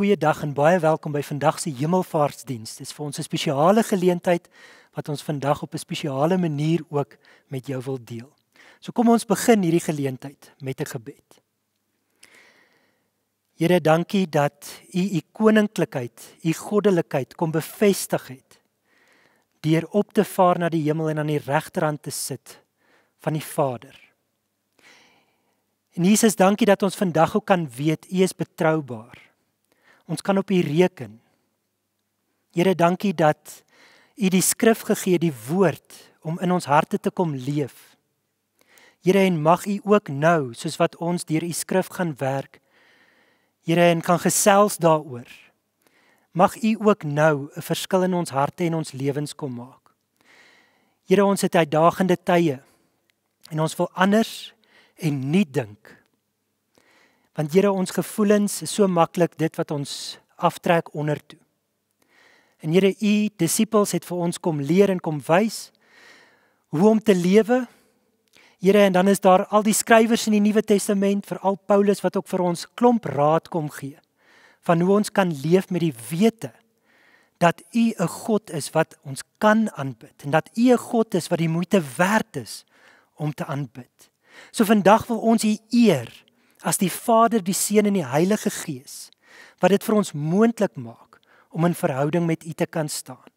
goeiedag en baie welkom by vandag se Hemelvaartsdiens. Dit is vir ons 'n spesiale geleentheid wat ons vandag op 'n spesiale manier ook met jou wil deel. So kom ons begin hierdie geleentheid met 'n gebed. Here, dankie dat U U koninklikheid, U goddelikheid kom bevestig het deur op te vaar na die hemel en aan die regterhand te sit van die Vader. En Jesus, dankie dat ons vandag ook kan weet U is betroubaar. Ons kan op U reken. Here, dankie dat U die skrif gegee, die woord om in ons harte te kom leef. Here, en mag U ook nou, soos wat ons deur U skrif gaan werk, Here, en kan gesels daaroor. Mag U ook nou 'n verskil in ons harte en ons lewens kom maak. Here, ons het uitdagende tye en ons wil anders en nie dink nie. Want Here ons gevoelens is so maklik dit wat ons aftrek onder toe. En Here u disippels het vir ons kom leer en kom wys hoe om te lewe. Here en dan is daar al die skrywers in die Nuwe Testament, veral Paulus wat ook vir ons klomp raad kom gee van hoe ons kan leef met die wete dat u 'n God is wat ons kan aanbid en dat u 'n God is wat die moeite werd is om te aanbid. So vandag wil ons u eer as die Vader, die Seun en die Heilige Gees wat dit vir ons moontlik maak om in verhouding met U te kan staan.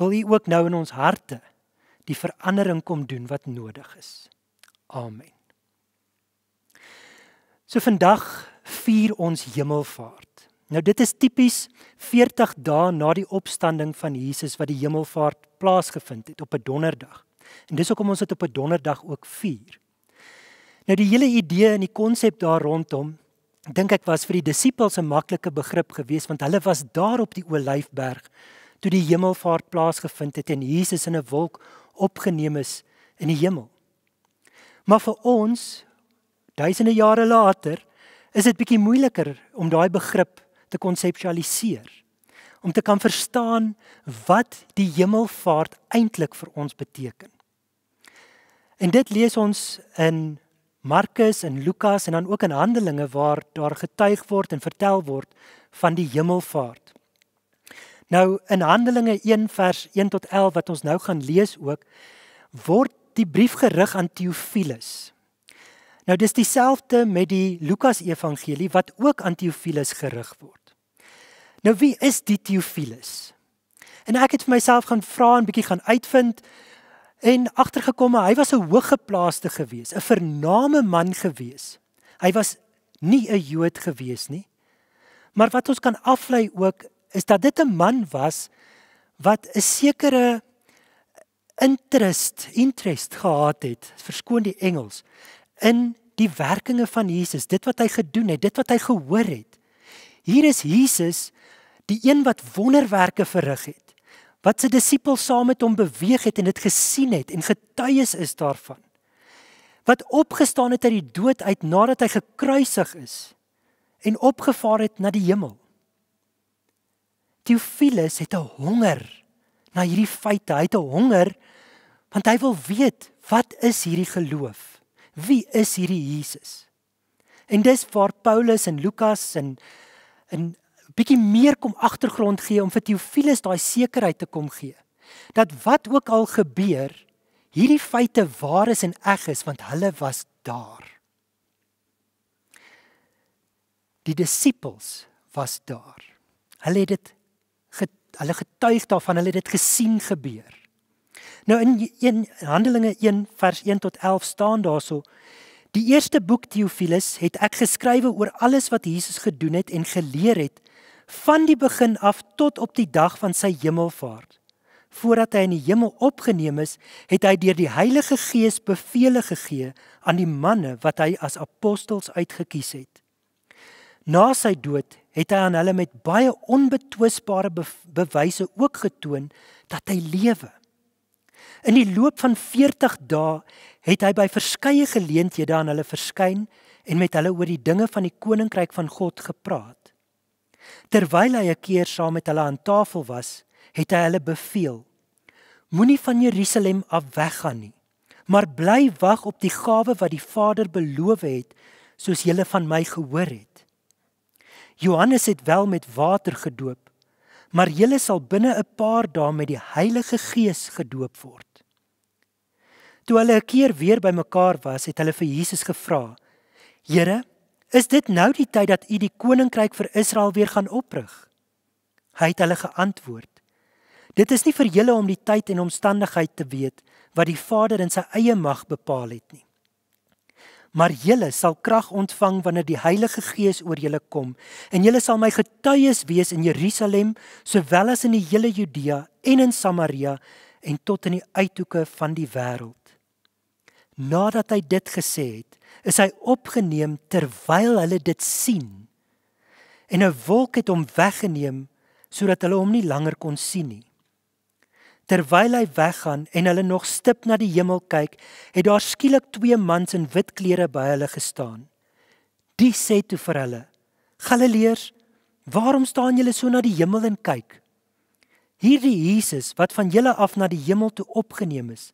Wil U ook nou in ons harte die verandering kom doen wat nodig is. Amen. So vandag vier ons hemelvaart. Nou dit is tipies 40 dae na die opstanding van Jesus wat die hemelvaart plaasgevind het op 'n donderdag. En dis hoekom ons dit op 'n donderdag ook vier. Nou die hele idee en die konsep daar rondom dink ek was vir die disippels 'n maklike begrip geweest want hulle was daar op die olyfberg toe die hemelvaart plaasgevind het en Jesus in 'n wolk opgeneem is in die hemel. Maar vir ons duisende jare later is dit bietjie moeiliker om daai begrip te konseptualiseer om te kan verstaan wat die hemelvaart eintlik vir ons beteken. En dit lees ons in Markus en Lukas en dan ook in Handelinge waar daar getuig word en vertel word van die hemelvaart. Nou in Handelinge 1 vers 1 tot 11 wat ons nou gaan lees ook word die brief gerig aan Theophilus. Nou dis dieselfde met die Lukas Evangelie wat ook aan Theophilus gerig word. Nou wie is die Theophilus? En ek het vir myself gaan vra en bietjie gaan uitvind en agtergekom hy was 'n hoëgeplaaste gewees, 'n vername man gewees. Hy was nie 'n Jood gewees nie. Maar wat ons kan aflei ook is dat dit 'n man was wat 'n sekere interest, interest gehad het, verskoon die Engels, in die werkinge van Jesus, dit wat hy gedoen het, dit wat hy gehoor het. Hier is Jesus, die een wat wonderwerke verrig het wat sy disippels saam met hom beweeg het en dit gesien het en getuies is daarvan wat opgestaan het uit die dood uit nadat hy gekruisig is en opgevaar het na die hemel Theophilus het 'n honger na hierdie feite hy het 'n honger want hy wil weet wat is hierdie geloof wie is hierdie Jesus en dis waar Paulus en Lukas en in bietjie meer kom agtergrond gee om vir Theophilus daai sekerheid te kom gee dat wat ook al gebeur hierdie feite waar is en eg is want hulle was daar die disippels was daar hulle het dit get, hulle getuig daarvan hulle het dit gesien gebeur nou in, in handelinge 1 vers 1 tot 11 staan daarso die eerste boek Theophilus het ek geskrywe oor alles wat Jesus gedoen het en geleer het van die begin af tot op die dag van sy hemelvaart. Voordat hy in die hemel opgeneem is, het hy deur die Heilige Gees beveel gegee aan die manne wat hy as apostels uitgekies het. Na sy dood het hy aan hulle met baie onbetwisbare be bewyse ook getoon dat hy lewe. In die loop van 40 dae het hy by verskeie geleenthede aan hulle verskyn en met hulle oor die dinge van die koninkryk van God gepraat. Terwyl hy 'n keer saam met hulle aan tafel was, het hy hulle beveel: Moenie van Jerusalem af weggaan nie, maar bly wag op die gawe wat die Vader beloof het, soos julle van my gehoor het. Johannes het wel met water gedoop, maar julle sal binne 'n paar dae met die Heilige Gees gedoop word. Toe hulle 'n keer weer bymekaar was, het hulle vir Jesus gevra: Here, Is dit nou die tyd dat u die koninkryk vir Israel weer gaan oprig? Hy het hulle geantwoord. Dit is nie vir julle om die tyd en omstandigheid te weet wat die Vader in sy eie mag bepaal het nie. Maar julle sal krag ontvang wanneer die Heilige Gees oor julle kom en julle sal my getuies wees in Jerusalem sowel as in die hele Judea en in Samaria en tot in die uithoeke van die wêreld nadat hy dit gesê het, is hy opgeneem terwyl hulle dit sien. En 'n nou wolk het hom weggeneem sodat hulle hom nie langer kon sien nie. Terwyl hy weggaan en hulle nog stip na die hemel kyk, het daar skielik twee mans in wit klere by hulle gestaan. Die sê toe vir hulle: "Galileërs, waarom staan julle so na die hemel en kyk? Hierdie Jesus wat van julle af na die hemel toe opgeneem is,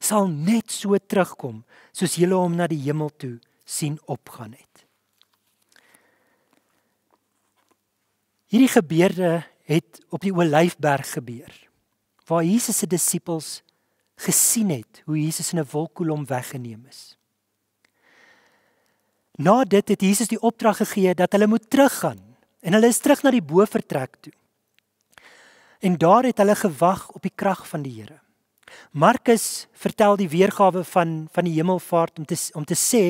sal net so terugkom soos hulle hom na die hemel toe sien opgaan het. Hierdie gebeurde het op die Olyfberg gebeur waar Jesus se disippels gesien het hoe Jesus in 'n wolkkolom weggeneem is. Na dit het Jesus die opdrag gegee dat hulle moet teruggaan en hulle is terug na die bo vertrek toe. En daar het hulle gewag op die krag van die Here. Markus vertel die weergawe van van die hemelvaart om te om te sê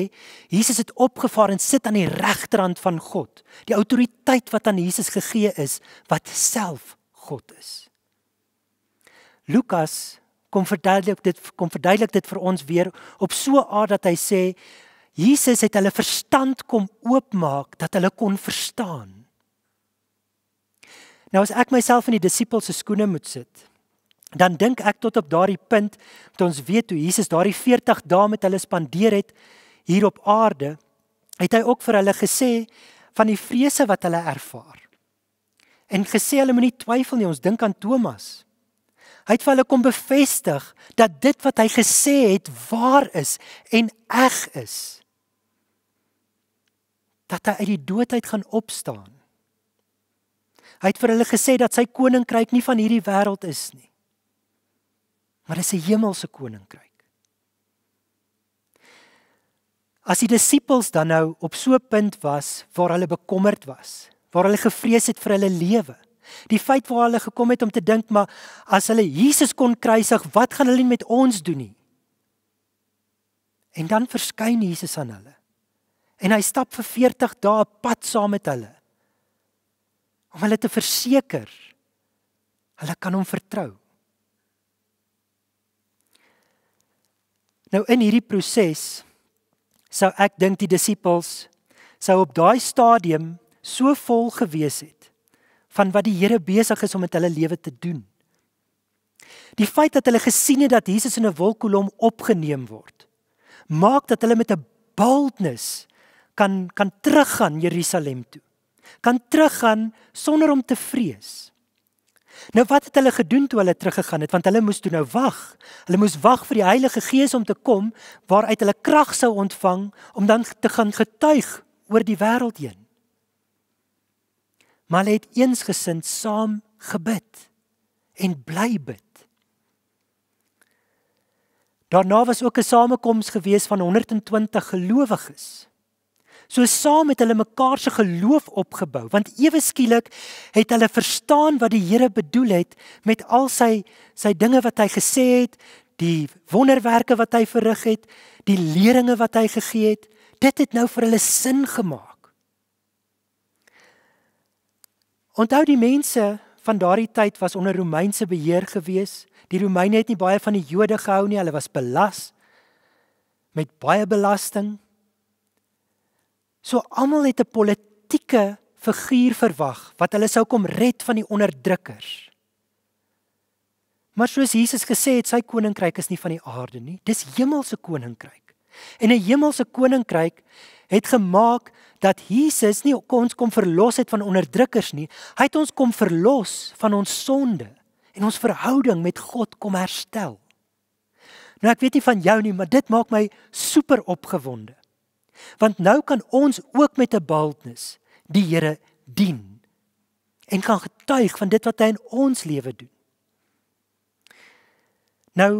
Jesus het opgevaar en sit aan die regterhand van God. Die autoriteit wat aan Jesus gegee is wat self God is. Lukas kom verduidelik dit kom verduidelik dit vir ons weer op so 'n aard dat hy sê Jesus het hulle verstand kom oopmaak dat hulle kon verstaan. Nou as ek myself in die disipels se skoene moet sit, dan dink ek tot op daardie punt dat ons weet hoe Jesus daardie 40 dae met hulle spandeer het hier op aarde, het hy ook vir hulle gesê van die vrese wat hulle ervaar. En gesê hulle moenie twyfel nie, ons dink aan Thomas. Hy het vir hulle kom bevestig dat dit wat hy gesê het waar is en eg is. Dat hy uit die doodheid gaan opstaan. Hy het vir hulle gesê dat sy koninkryk nie van hierdie wêreld is nie. Maar dis 'n hemelse koninkryk. As die disippels dan nou op so 'n punt was waar hulle bekommerd was, waar hulle gevrees het vir hulle lewe, die feit waar hulle gekom het om te dink maar as hulle Jesus kon kruisig, wat gaan hulle met ons doen nie? En dan verskyn Jesus aan hulle. En hy stap vir 40 dae pad saam met hulle om hulle te verseker hulle kan hom vertrou. Nou in hierdie proses sou ek dink die disippels sou op daai stadium so vol gewees het van wat die Here besig is om met hulle lewe te doen. Die feit dat hulle gesien het dat Jesus in 'n wolkkolom opgeneem word, maak dat hulle met 'n boldness kan kan teruggaan Jerusalem toe. Kan teruggaan sonder om te vrees. Nou wat het hulle gedoen toe hulle teruggegaan het? Want hulle moes toe nou wag. Hulle moes wag vir die Heilige Gees om te kom waaruit hulle krag sou ontvang om dan te gaan getuig oor die wêreld heen. Maar hulle het eensgesind saam gebid en bly bid. Daarna was ook 'n samekoms gewees van 120 gelowiges so saam met hulle mekaar se geloof opgebou want ewe skielik het hulle verstaan wat die Here bedoel het met al sy sy dinge wat hy gesê het die wonderwerke wat hy verrig het die leringe wat hy gegee het dit het nou vir hulle sin gemaak onthou die mense van daardie tyd was onder Romeinse beheer gewees die Romeine het nie baie van die Jode gehou nie hulle was belas met baie belasting So almal het 'n politieke figuur verwag wat hulle sou kom red van die onderdrukkers. Maar soos Jesus gesê het, sy koninkryk is nie van die aarde nie, dis hemelse koninkryk. En 'n hemelse koninkryk het gemaak dat Jesus nie ons kom verlos het van onderdrukkers nie, hy het ons kom verlos van ons sonde en ons verhouding met God kom herstel. Nou ek weet nie van jou nie, maar dit maak my super opgewonde want nou kan ons ook met 'n baldnis die Here dien en kan getuig van dit wat hy in ons lewe doen. Nou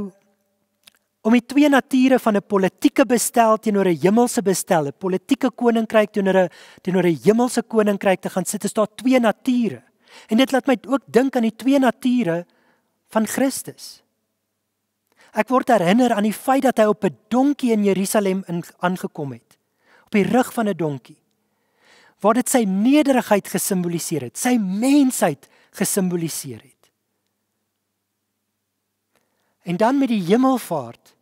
om die twee nature van 'n politieke bestel teenoor 'n hemelse bestel, 'n politieke koninkryk teenoor 'n teenoor 'n hemelse koninkryk te gaan sit, is daar twee nature. En dit laat my ook dink aan die twee nature van Christus. Ek word herinner aan die feit dat hy op 'n donkie in Jerusalem aangekom het op die rug van 'n donkie waar dit sy nederigheid gesimboliseer het, sy mensheid gesimboliseer het. En dan met die hemelvaart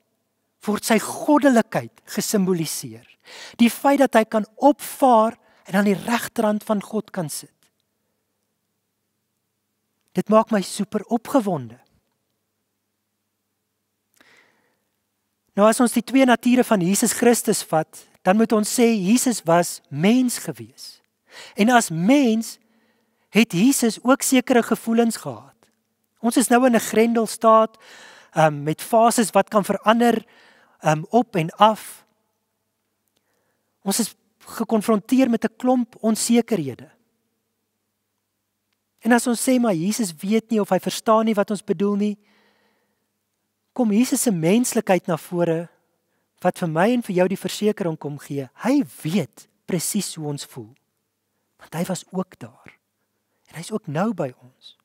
word sy goddelikheid gesimboliseer. Die feit dat hy kan opvaar en aan die regterrand van God kan sit. Dit maak my super opgewonde. Nou as ons die twee nature van Jesus Christus vat, dan moet ons sê Jesus was mens gewees. En as mens het Jesus ook sekere gevoelens gehad. Ons is nou in 'n grendelstaat um, met fases wat kan verander um, op en af. Ons is gekonfronteer met 'n klomp onsekerhede. En as ons sê maar Jesus weet nie of hy verstaan nie wat ons bedoel nie, kom Jesus se menslikheid na vore wat vir my en vir jou die versekering kom gee. Hy weet presies hoe ons voel. Want hy was ook daar. En hy's ook nou by ons.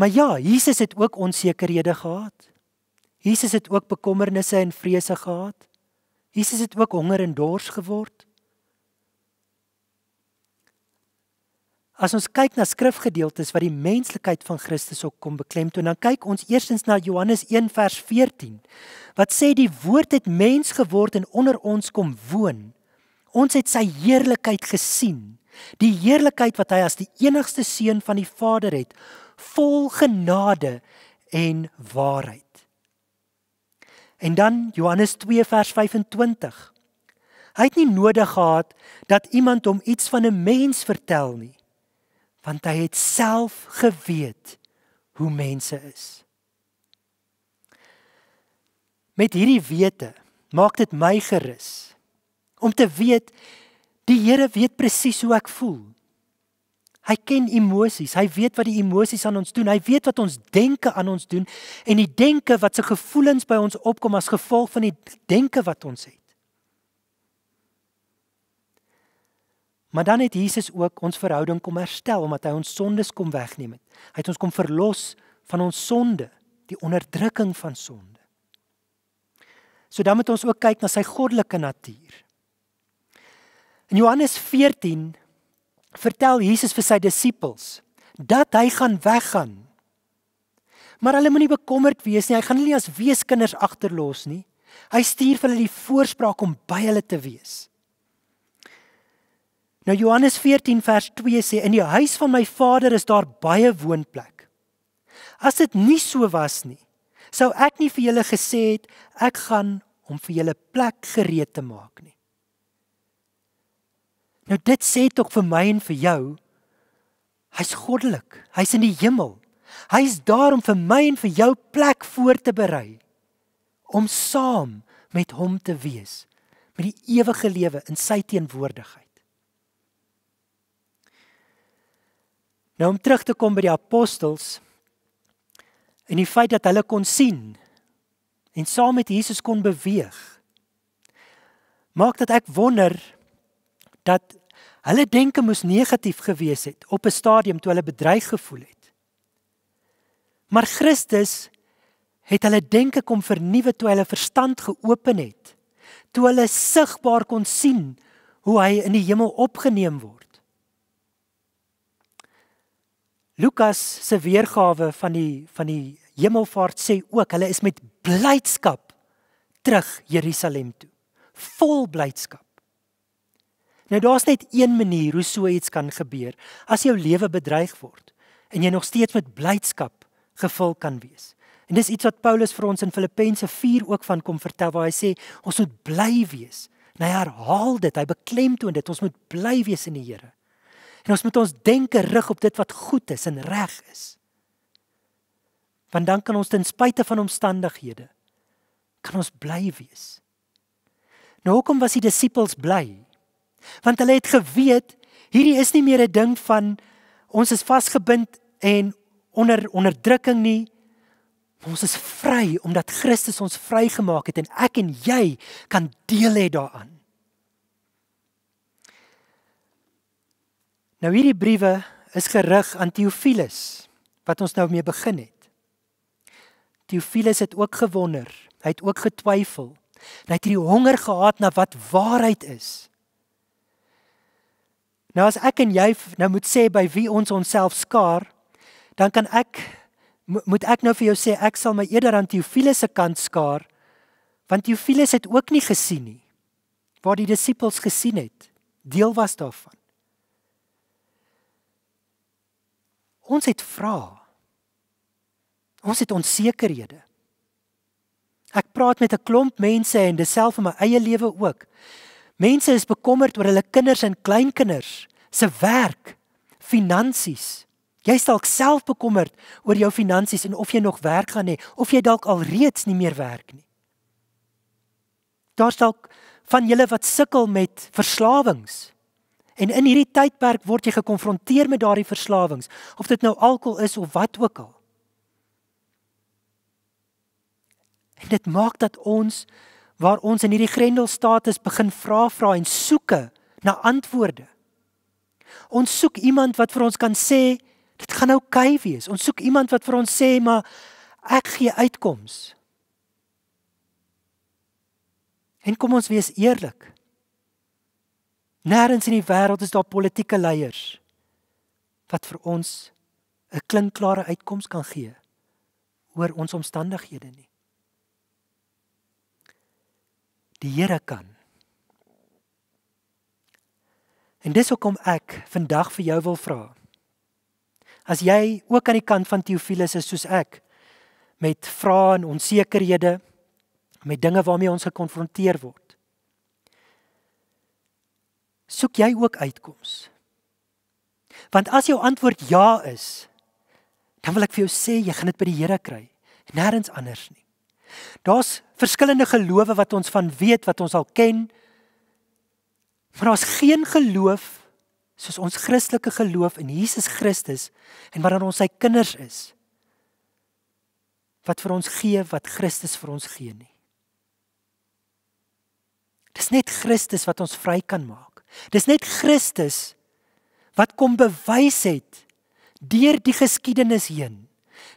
Maar ja, Jesus het ook onsekerhede gehad. Jesus het ook bekommernisse en vrese gehad. Jesus het ook honger en dors geword. As ons kyk na skrifgedeeltes wat die menslikheid van Christus ook kom beklemtoon, dan kyk ons eerstens na Johannes 1:14. Wat sê die woord het mens geword en onder ons kom woon. Ons het sy heerlikheid gesien, die heerlikheid wat hy as die enigste seun van die Vader het, vol genade en waarheid. En dan Johannes 2:25. Hy het nie nodig gehad dat iemand hom iets van 'n mens vertel nie want hy het self geweet hoe mense is. Met hierdie wete maak dit my gerus om te weet die Here weet presies hoe ek voel. Hy ken emosies, hy weet wat die emosies aan ons doen, hy weet wat ons denke aan ons doen en die denke wat se gevoelens by ons opkom as gevolg van die denke wat ons het. Maar dan het Jesus ook ons verhouding kom herstel omdat hy ons sondes kom wegneem het. Hy het ons kom verlos van ons sonde, die onderdrukking van sonde. So dan moet ons ook kyk na sy goddelike natuur. In Johannes 14 vertel Jesus vir sy disippels dat hy gaan weggaan. Maar hulle moenie bekommerd wees nie, hy gaan hulle nie as weeskinders agterlos nie. Hy stuur vir hulle die voorspraak om by hulle te wees. Nou Johannes 14 vers 2 sê in die huis van my Vader is daar baie woonplek. As dit nie so was nie, sou ek nie vir julle gesê het ek gaan om vir julle plek gereed te maak nie. Nou dit sê tog vir my en vir jou, hy's goddelik, hy's in die hemel. Hy's daar om vir my en vir jou plek voor te berei om saam met hom te wees, met die ewige lewe in sy teenwoordigheid. Nou om terug te kom by die apostels en die feit dat hulle kon sien en saam met Jesus kon beweeg. Maak dat ek wonder dat hulle denke moes negatief gewees het op 'n stadium toe hulle bedreig gevoel het. Maar Christus het hulle denke kom vernuwe toe hulle verstand geopen het, toe hulle sigbaar kon sien hoe hy in die hemel opgeneem word. Lukas se weergawe van die van die hemelvaart sê ook hulle is met blydskap terug Jerusalem toe. Vol blydskap. Nou daar's net een manier hoe so iets kan gebeur as jou lewe bedreig word en jy nog steeds met blydskap gevul kan wees. En dis iets wat Paulus vir ons in Filippense 4 ook van kom vertel waar hy sê ons moet bly wees. En hy herhaal dit, hy beklemtoon dit ons moet bly wees in die Here. En ons moet ons denke rig op dit wat goed is en reg is. Want dan kan ons ten spyte van omstandighede kan ons bly wees. Nou hoekom was die disippels bly? Want hulle het geweet hierdie is nie meer 'n ding van ons is vasgebind en onder onderdrukking nie. Ons is vry omdat Christus ons vrygemaak het en ek en jy kan deel hê daaraan. Nou hierdie briewe is gerig aan Theophilus wat ons nou mee begin het. Theophilus het ook gewonder, hy het ook getwyfel. Hy het hierdie honger gehad na wat waarheid is. Nou as ek en jy nou moet sê by wie ons onsself skaar, dan kan ek moet ek nou vir jou sê ek sal my eerder aan Theophilus se kant skaar want Theophilus het ook nie gesien nie waar die disippels gesien het. Deel was daarvan. Ons het vrae. Ons het onsekerhede. Ek praat met 'n klomp mense en dit self in my eie lewe ook. Mense is bekommerd oor hulle kinders en kleinkinders se werk, finansies. Jy is dalk self bekommerd oor jou finansies en of jy nog werk gaan hê of jy dalk al reeds nie meer werk nie. Daar's dalk van julle wat sukkel met verslawings. En in hierdie tydperk word jy gekonfronteer met daardie verslawings, of dit nou alkohol is of wat ook al. En dit maak dat ons waar ons in hierdie grendelstatus begin vra vra en soeke na antwoorde. Ons soek iemand wat vir ons kan sê dit gaan nou okay wees. Ons soek iemand wat vir ons sê maar ek gee uitkomste. En kom ons wees eerlik. Nêrens in die wêreld is daar politieke leiers wat vir ons 'n klinkklare uitkoms kan gee oor ons omstandighede nie. Die Here kan. En dis hoekom ek vandag vir jou wil vra. As jy ook aan die kant van Teofilus is soos ek met vrae en onsekerhede, met dinge waarmee ons gekonfronteer word, soek jy ook uitkoms? Want as jou antwoord ja is, dan wil ek vir jou sê jy gaan dit by die Here kry, nêrens anders nie. Daar's verskillende gelowe wat ons van weet wat ons al ken. Maar daar's geen geloof soos ons Christelike geloof in Jesus Christus en waarin ons sy kinders is wat vir ons gee wat Christus vir ons gee nie. Dis net Christus wat ons vry kan maak. Dis net Christus wat kom bewys het deur die geskiedenis heen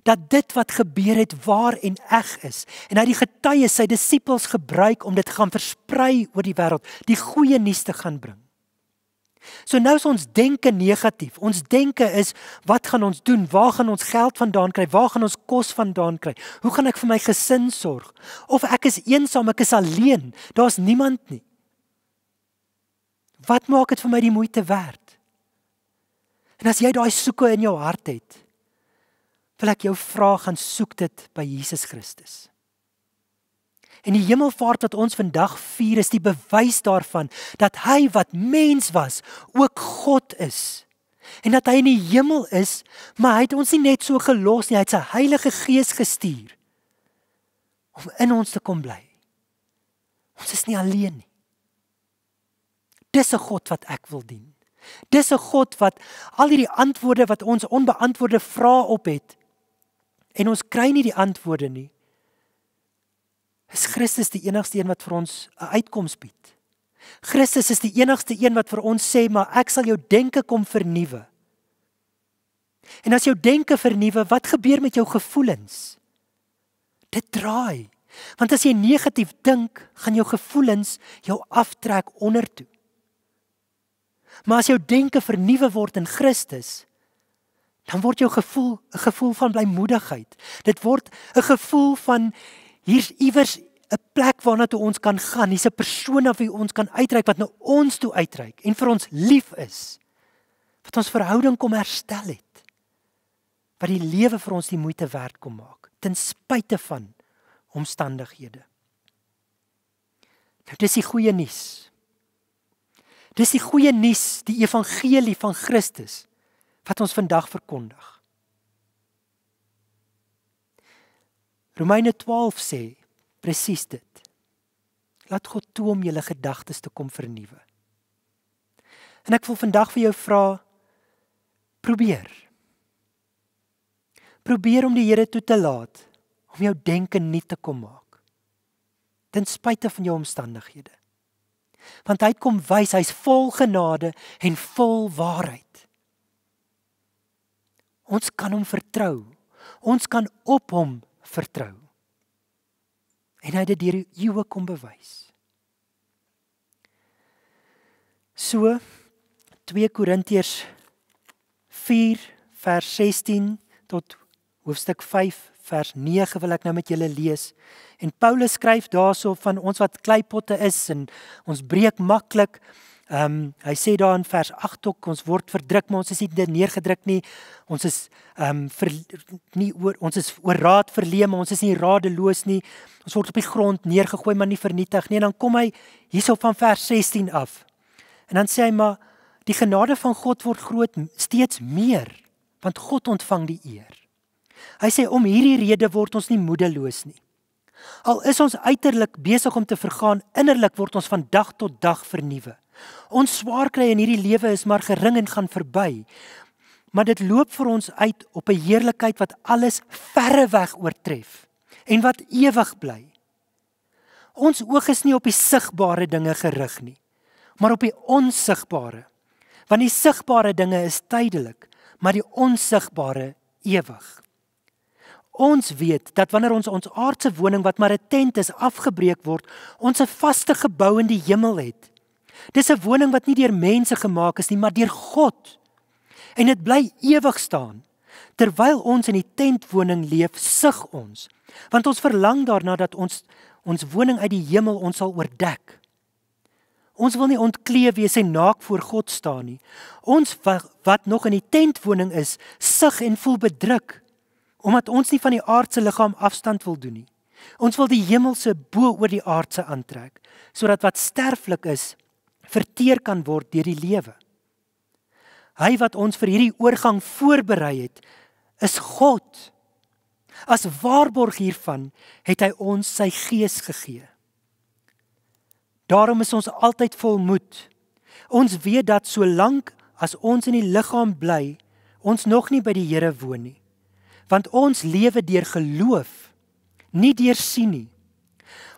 dat dit wat gebeur het waar en eg is en hy die getuies sy disippels gebruik om dit gaan versprei oor die wêreld, die goeie nuus te gaan bring. So nou is ons denke negatief. Ons denke is wat gaan ons doen? Waar gaan ons geld vandaan kry? Waar gaan ons kos vandaan kry? Hoe gaan ek vir my gesin sorg? Of ek is eensaam, ek is alleen. Daar's niemand nie. Wat maak dit vir my die moeite werd? En as jy daai soeke in jou hart het, wil ek jou vra gaan soek dit by Jesus Christus. En die hemelfaart wat ons vandag vier is die bewys daarvan dat hy wat mens was, ook God is. En dat hy in die hemel is, maar hy het ons nie net so gelos nie, hy het sy Heilige Gees gestuur om in ons te kom bly. Ons is nie alleen nie. Dis 'n God wat ek wil dien. Dis 'n God wat al hierdie antwoorde wat ons onbeantwoorde vrae op het en ons kry nie die antwoorde nie. Is Christus die enigste een wat vir ons 'n uitkoms bied? Christus is die enigste een wat vir ons sê, "Maar ek sal jou denke kom vernuwe." En as jou denke vernuwe, wat gebeur met jou gevoelens? Dit draai. Want as jy negatief dink, gaan jou gevoelens jou aftrek ondertoe. Maar as jou denke vernuwe word in Christus, dan word jou gevoel 'n gevoel van blymoedigheid. Dit word 'n gevoel van hier's iewers 'n plek waarna toe ons kan gaan, hier's 'n persoon af wie ons kan uitreik wat na ons toe uitreik en vir ons lief is. Wat ons verhouding kom herstel het. Wat die lewe vir ons die moeite werd kom maak ten spyte van omstandighede. Nou dis die goeie nuus. Dis die goeie nuus, die evangelie van Christus wat ons vandag verkondig. Romeine 12 sê presies dit. Laat God toe om julle gedagtes te kom vernuwe. En ek wil vandag vir jou vra probeer. Probeer om die Here toe te laat om jou denke nuut te kom maak. Ten spyte van jou omstandighede want hy het kom wys hy's vol genade en vol waarheid. Ons kan hom vertrou. Ons kan op hom vertrou. En hy het dit deur eeue kom bewys. So 2 Korintiërs 4 vers 16 tot hoofstuk 5 vers 9 wil ek nou met julle lees. En Paulus skryf daarso van ons wat kleipotte is en ons breek maklik. Ehm um, hy sê daar in vers 8 tot ons word verdruk, maar ons is nie neergedruk nie. Ons is ehm um, nie oor ons is oor raad verleem, ons is nie radeloos nie. Ons word op die grond neergegooi, maar nie vernietig nie. En dan kom hy hierso van vers 16 af. En dan sê hy maar die genade van God word groot steeds meer, want God ontvang die eer. Hy sê om hierdie rede word ons nie moedeloos nie. Al is ons uiterlik besig om te vergaan, innerlik word ons van dag tot dag vernuwe. Ons swaar kry in hierdie lewe is maar gering en gaan verby. Maar dit loop vir ons uit op 'n heerlikheid wat alles verre weg oortref en wat ewig bly. Ons oog is nie op die sigbare dinge gerig nie, maar op die onsigbare. Want die sigbare dinge is tydelik, maar die onsigbare ewig. Ons weet dat wanneer ons ons aardse woning wat maar 'n tent is afgebreek word, ons 'n vaste gebou in die hemel het. Dis 'n woning wat nie deur mense gemaak is nie, maar deur God. En dit bly ewig staan. Terwyl ons in die tentwoning leef, sug ons, want ons verlang daarna dat ons ons woning uit die hemel ons sal oordek. Ons wil nie ontkleed wees en naak voor God staan nie. Ons wat nog in die tentwoning is, sug en voel bedruk omdat ons nie van die aardse liggaam afstand wil doen nie. Ons wil die hemelse bo oor die aardse aantrek sodat wat sterflik is verteer kan word deur die lewe. Hy wat ons vir hierdie oorgang voorberei het, is God. As waarborg hiervan het hy ons sy gees gegee. Daarom is ons altyd vol moed. Ons weet dat solank as ons in die liggaam bly, ons nog nie by die Here woon nie want ons lewe deur geloof, nie deur sien nie.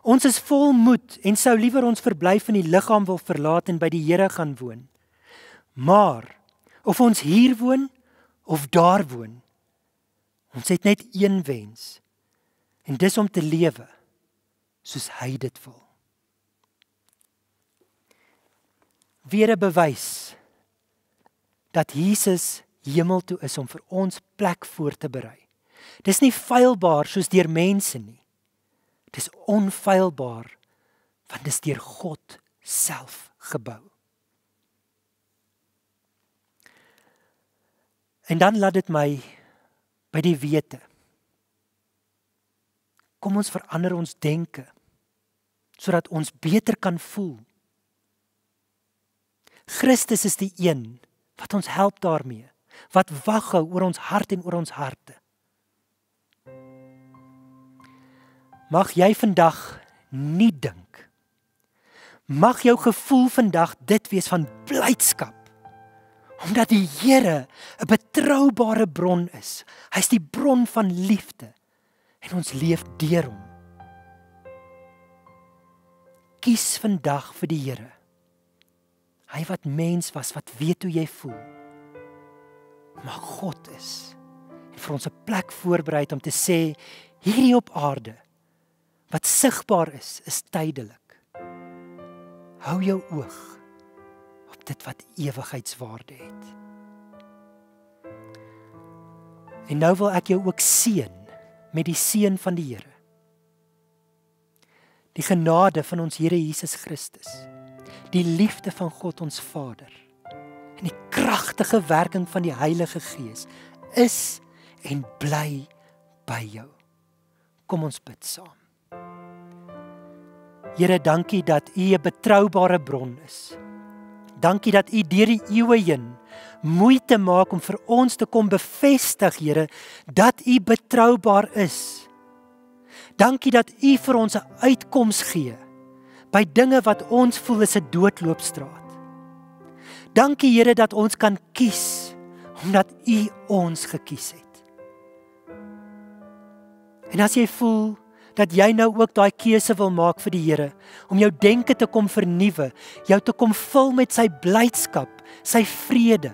Ons is vol moed en sou liewer ons verblyf in die liggaam wil verlaat en by die Here gaan woon. Maar of ons hier woon of daar woon, ons het net een wens en dis om te lewe soos hy dit wil. Weer 'n bewys dat Jesus hemel toe is om vir ons plek voor te berei. Dis nie feilbaar soos deur mense nie. Dis onfeilbaar want dis deur God self gebou. En dan laat dit my by die wete. Kom ons verander ons denke sodat ons beter kan voel. Christus is die een wat ons help daarmee wat wag hou oor ons hart en oor ons harte. Mag jy vandag nie dink. Mag jou gevoel vandag dit wees van blydskap omdat die Here 'n betroubare bron is. Hy's die bron van liefde en ons leef deur hom. Kies vandag vir die Here. Hy wat mens was, wat weet hoe jy voel maar God is en vir ons 'n plek voorberei om te sê hierdie op aarde wat sigbaar is is tydelik. Hou jou oog op dit wat ewigheidswaarde het. En nou wil ek jou ook seën met die seën van die Here. Die genade van ons Here Jesus Christus. Die liefde van God ons Vader en die kragtige werking van die Heilige Gees is en bly by jou. Kom ons bid saam. Here, dankie dat U 'n betroubare bron is. Dankie dat U deur die eeue heen moeite maak om vir ons te kom bevestig, Here, dat U betroubaar is. Dankie dat U vir ons 'n uitkoms gee by dinge wat ons voel is 'n doodloopstraat. Dankie Here dat ons kan kies omdat U ons gekies het. En as jy voel dat jy nou ook daai keuse wil maak vir die Here om jou denke te kom vernuwe, jou te kom vul met sy blydskap, sy vrede.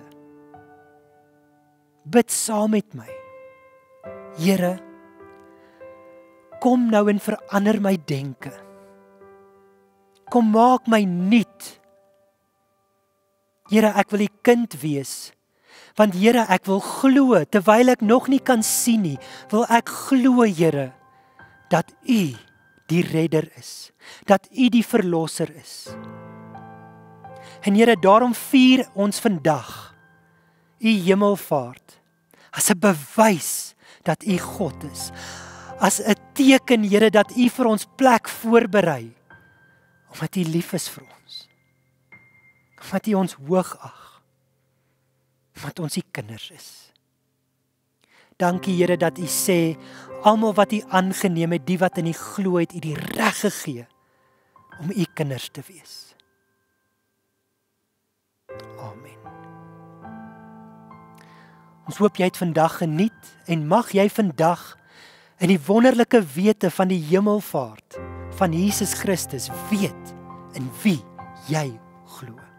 Bid saam met my. Here, kom nou en verander my denke. Kom maak my nuut Here, ek wil u kind wees. Want Here, ek wil glo terwyl ek nog nie kan sien nie, wil ek glo, Here, dat u die redder is, dat u die verlosser is. En Here, daarom vier ons vandag u hemelvaart as 'n bewys dat u God is. As 'n teken, Here, dat u vir ons plek voorberei omdat u lief is vir ons wat U ons hoog ag. Want ons is kinders is. Dankie Here dat U sê almal wat U aangeneem het, die wat in U glo het, U die reg gegee om U kinders te wees. Amen. Ons hoop jy het vandag geniet en mag jy vandag in die wonderlike wete van die hemelvaart van Jesus Christus weet in wie jy glo.